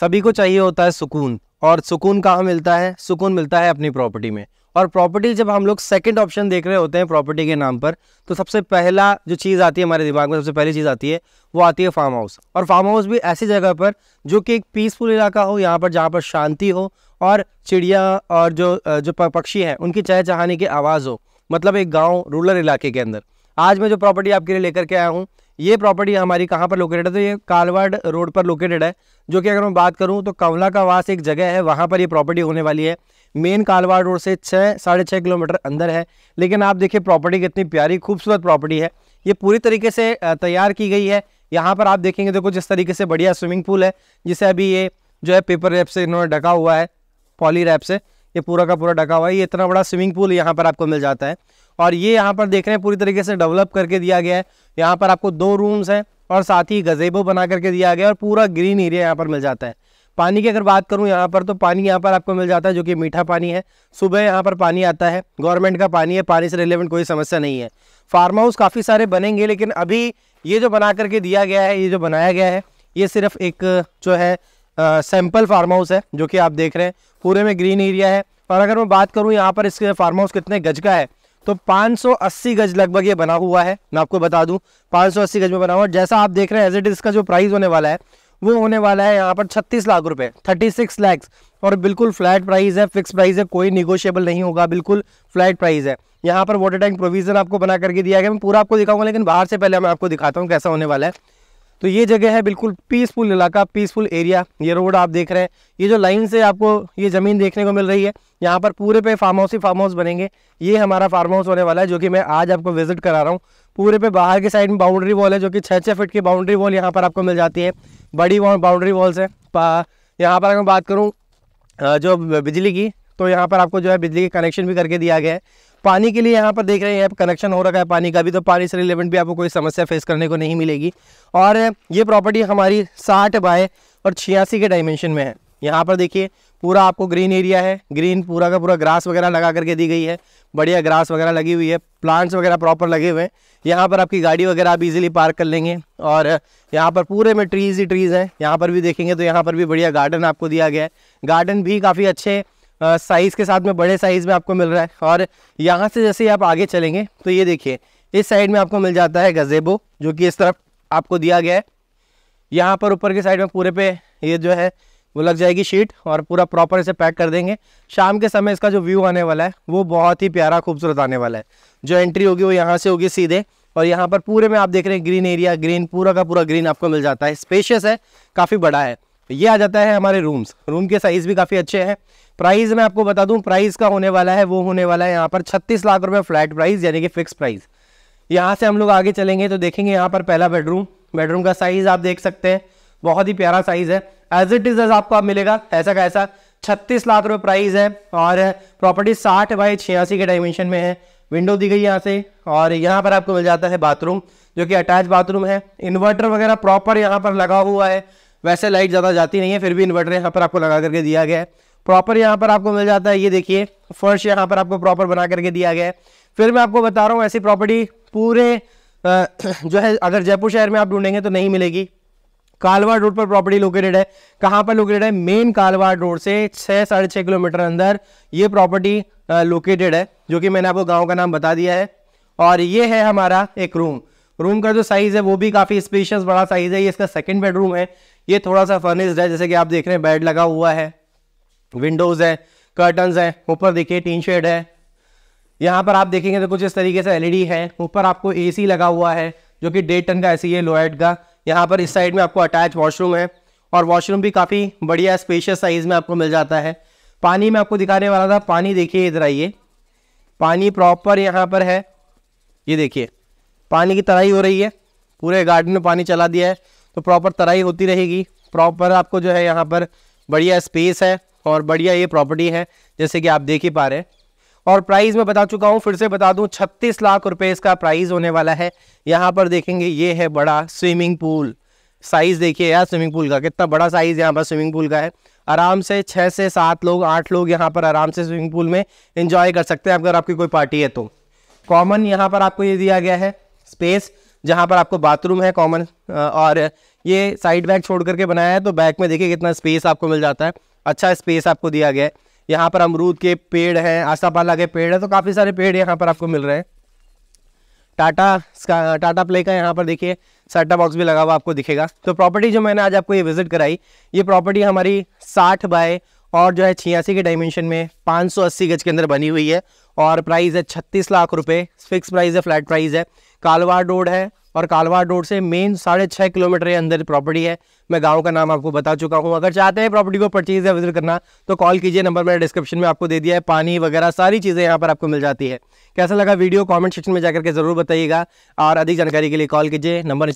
सभी को चाहिए होता है सुकून और सुकून कहाँ मिलता है सुकून मिलता है अपनी प्रॉपर्टी में और प्रॉपर्टी जब हम लोग सेकंड ऑप्शन देख रहे होते हैं प्रॉपर्टी के नाम पर तो सबसे पहला जो चीज़ आती है हमारे दिमाग में सबसे पहली चीज़ आती है वो आती है फार्म हाउस और फार्म हाउस भी ऐसी जगह पर जो कि एक पीसफुल इलाका हो यहाँ पर जहाँ पर शांति हो और चिड़िया और जो जो पक्षी हैं उनकी चहचहाने की आवाज़ हो मतलब एक गाँव रूरल इलाके के अंदर आज मैं जो प्रॉपर्टी आपके लिए लेकर के आया हूँ ये प्रॉपर्टी हमारी कहाँ पर लोकेटेड है तो ये कालवाड रोड पर लोकेटेड है जो कि अगर मैं बात करूँ तो कमला का वास एक जगह है वहाँ पर ये प्रॉपर्टी होने वाली है मेन कालवाड़ रोड से छः साढ़े छः किलोमीटर अंदर है लेकिन आप देखिए प्रॉपर्टी कितनी प्यारी खूबसूरत प्रॉपर्टी है ये पूरी तरीके से तैयार की गई है यहाँ पर आप देखेंगे देखो जिस तरीके से बढ़िया स्विमिंग पूल है जिसे अभी ये जो है पेपर रैप से इन्होंने ढका हुआ है पॉली रैप से ये पूरा का पूरा ढका हुआ है ये इतना बड़ा स्विमिंग पूल यहाँ पर आपको मिल जाता है और ये यहाँ पर देख रहे हैं पूरी तरीके से डेवलप करके दिया गया है यहाँ पर आपको दो रूम्स हैं और साथ ही गजेबो बना करके दिया गया है और पूरा ग्रीन एरिया यहाँ पर मिल जाता है पानी की अगर बात करूँ यहाँ पर तो पानी यहाँ पर आपको मिल जाता है जो कि मीठा पानी है सुबह यहाँ पर पानी आता है गवर्नमेंट का पानी है पानी से रिलेवेंट कोई समस्या नहीं है फार्म हाउस काफ़ी सारे बनेंगे लेकिन अभी ये जो बना करके दिया गया है ये जो बनाया गया है ये सिर्फ एक जो है सैम्पल फार्म हाउस है जो कि आप देख रहे हैं पूरे में ग्रीन एरिया है और अगर मैं बात करूँ यहाँ पर इसके फार्म हाउस कितने गज का है तो 580 गज लगभग ये बना हुआ है मैं आपको बता दूं 580 गज में बना हुआ है जैसा आप देख रहे हैं एज इट इसका जो प्राइस होने वाला है वो होने वाला है यहाँ पर 36 लाख रुपए 36 लैक्स और बिल्कुल फ्लैट प्राइस है फिक्स प्राइस है कोई निगोशियबल नहीं होगा बिल्कुल फ्लैट प्राइस है यहाँ पर वाटर टैंक प्रोविजन आपको बना करके दिया गया मैं पूरा आपको दिखाऊंगा लेकिन बाहर से पहले मैं आपको दिखाता हूँ कैसा होने वाला है तो ये जगह है बिल्कुल पीसफुल इलाका पीसफुल एरिया ये रोड आप देख रहे हैं ये जो लाइन से आपको ये ज़मीन देखने को मिल रही है यहाँ पर पूरे पे फार्म हाउस ही फार्म हाउस बनेंगे ये हमारा फार्म हाउस होने वाला है जो कि मैं आज आपको विजिट करा रहा हूँ पूरे पे बाहर के साइड में बाउंड्री वॉल है जो कि छः छः फिट की बाउंड्री वॉल यहाँ पर आपको मिल जाती है बड़ी वॉल बाउंड्री वॉल्स है यहाँ पर अगर मैं बात करूँ जो बिजली की तो यहाँ पर आपको जो है बिजली के कनेक्शन भी करके दिया गया है पानी के लिए यहाँ पर देख रहे हैं यहाँ कनेक्शन हो रखा है पानी का भी तो पानी से रिलेवेंट भी आपको कोई समस्या फेस करने को नहीं मिलेगी और ये प्रॉपर्टी हमारी साठ बाय और छियासी के डायमेंशन में है यहाँ पर देखिए पूरा आपको ग्रीन एरिया है ग्रीन पूरा का पूरा ग्रास वगैरह लगा करके दी गई है बढ़िया ग्रास वगैरह लगी हुई है प्लांट्स वगैरह प्रॉपर लगे हुए हैं यहाँ पर आपकी गाड़ी वगैरह आप इजीली पार्क कर लेंगे और यहाँ पर पूरे में ट्रीज ही ट्रीज़ हैं यहाँ पर भी देखेंगे तो यहाँ पर भी बढ़िया गार्डन आपको दिया गया है गार्डन भी काफ़ी अच्छे साइज़ के साथ में बड़े साइज़ में आपको मिल रहा है और यहाँ से जैसे ही आप आगे चलेंगे तो ये देखिए इस साइड में आपको मिल जाता है गजेबो जो कि इस तरफ आपको दिया गया है यहाँ पर ऊपर के साइड में पूरे पे ये जो है वो लग जाएगी शीट और पूरा प्रॉपर इसे पैक कर देंगे शाम के समय इसका जो व्यू आने वाला है वो बहुत ही प्यारा खूबसूरत आने वाला है जो एंट्री होगी वो यहाँ से होगी सीधे और यहाँ पर पूरे में आप देख रहे हैं ग्रीन एरिया ग्रीन पूरा का पूरा ग्रीन आपको मिल जाता है स्पेशियस है काफ़ी बड़ा है ये आ जाता है हमारे रूम्स रूम के साइज़ भी काफ़ी अच्छे हैं प्राइस मैं आपको बता दूं प्राइस का होने वाला है वो होने वाला है यहाँ पर छत्तीस लाख रुपए फ्लैट प्राइस यानी कि फिक्स प्राइस यहाँ से हम लोग आगे चलेंगे तो देखेंगे यहाँ पर पहला बेडरूम बेडरूम का साइज़ आप देख सकते हैं बहुत ही प्यारा साइज़ है एज इट इज़ आपको आप मिलेगा ऐसा का ऐसा छत्तीस लाख रुपये प्राइस है और प्रॉपर्टी साठ बाई छियासी के डायमेंशन में है विंडो दी गई यहाँ से और यहाँ पर आपको मिल जाता है बाथरूम जो कि अटैच बाथरूम है इन्वर्टर वगैरह प्रॉपर यहाँ पर लगा हुआ है वैसे लाइट ज़्यादा जाती नहीं है फिर भी इन्वर्टर यहाँ पर आपको लगा करके दिया गया है प्रॉपर यहाँ पर आपको मिल जाता है ये देखिए फर्श यहाँ पर आपको प्रॉपर बना करके दिया गया है फिर मैं आपको बता रहा हूँ ऐसी प्रॉपर्टी पूरे जो है अगर जयपुर शहर में आप ढूंढेंगे तो नहीं मिलेगी कालवाड़ रोड पर प्रॉपर्टी लोकेटेड है कहाँ पर लोकेटेड है मेन कालवाड़ रोड से छः साढ़े छः किलोमीटर अंदर ये प्रॉपर्टी लोकेटेड है जो कि मैंने आपको गांव का नाम बता दिया है और ये है हमारा एक रूम रूम का जो साइज़ है वो भी काफ़ी स्पेशियस बड़ा साइज़ है ये इसका सेकेंड बेडरूम है ये थोड़ा सा फर्निश्ड है जैसे कि आप देख रहे हैं बेड लगा हुआ है विंडोज़ है कर्टन है ऊपर देखिए टीन शेड है यहाँ पर आप देखेंगे तो कुछ इस तरीके से एलईडी e है ऊपर आपको एसी लगा हुआ है जो कि डेढ़ टन का ए है लोएड का यहाँ पर इस साइड में आपको अटैच वॉशरूम है और वॉशरूम भी काफ़ी बढ़िया स्पेशियस साइज़ में आपको मिल जाता है पानी में आपको दिखाने वाला था पानी देखिए इधर आइए पानी प्रॉपर यहाँ पर है ये देखिए पानी की तराई हो रही है पूरे गार्डन में पानी चला दिया है तो प्रॉपर तराई होती रहेगी प्रॉपर आपको जो है यहाँ पर बढ़िया स्पेस है और बढ़िया ये प्रॉपर्टी है जैसे कि आप देख ही पा रहे हैं और प्राइस मैं बता चुका हूँ फिर से बता दूँ छत्तीस लाख रुपए इसका प्राइस होने वाला है यहाँ पर देखेंगे ये है बड़ा स्विमिंग पूल साइज़ देखिए यार स्विमिंग पूल का कितना बड़ा साइज़ यहाँ पर स्विमिंग पूल का है आराम से छः से सात लोग आठ लोग यहाँ पर आराम से स्विमिंग पूल में इंजॉय कर सकते हैं अगर आपकी कोई पार्टी है तो कॉमन यहाँ पर आपको ये दिया गया है स्पेस जहाँ पर आपको बाथरूम है कॉमन और ये साइड बैग छोड़ करके बनाया है तो बैक में देखिए कितना स्पेस आपको मिल जाता है अच्छा स्पेस आपको दिया गया है यहाँ पर अमरूद के पेड़ हैं आसापाला के पेड़ हैं तो काफ़ी सारे पेड़ यहाँ पर आपको मिल रहे हैं टाटा टाटा प्ले का यहाँ पर देखिए सट्टा बॉक्स भी लगा हुआ आपको दिखेगा तो प्रॉपर्टी जो मैंने आज आपको ये विजिट कराई ये प्रॉपर्टी हमारी साठ बाय और जो है छियासी के डायमेंशन में 580 गज के अंदर बनी हुई है और प्राइस है छत्तीस लाख रुपए फिक्स प्राइस है फ्लैट प्राइस है कालवाड़ रोड है और कालवाड़ रोड से मेन साढ़े छः किलोमीटर के अंदर प्रॉपर्टी है मैं गांव का नाम आपको बता चुका हूँ अगर चाहते हैं प्रॉपर्टी को परचेज या विजिट करना तो कॉल कीजिए नंबर मैंने डिस्क्रिप्शन में आपको दे दिया है पानी वगैरह सारी चीज़ें यहाँ पर आपको मिल जाती है कैसा लगा वीडियो कॉमेंट सेक्शन में जाकर के ज़रूर बताइएगा और अधिक जानकारी के लिए कॉल कीजिए नंबर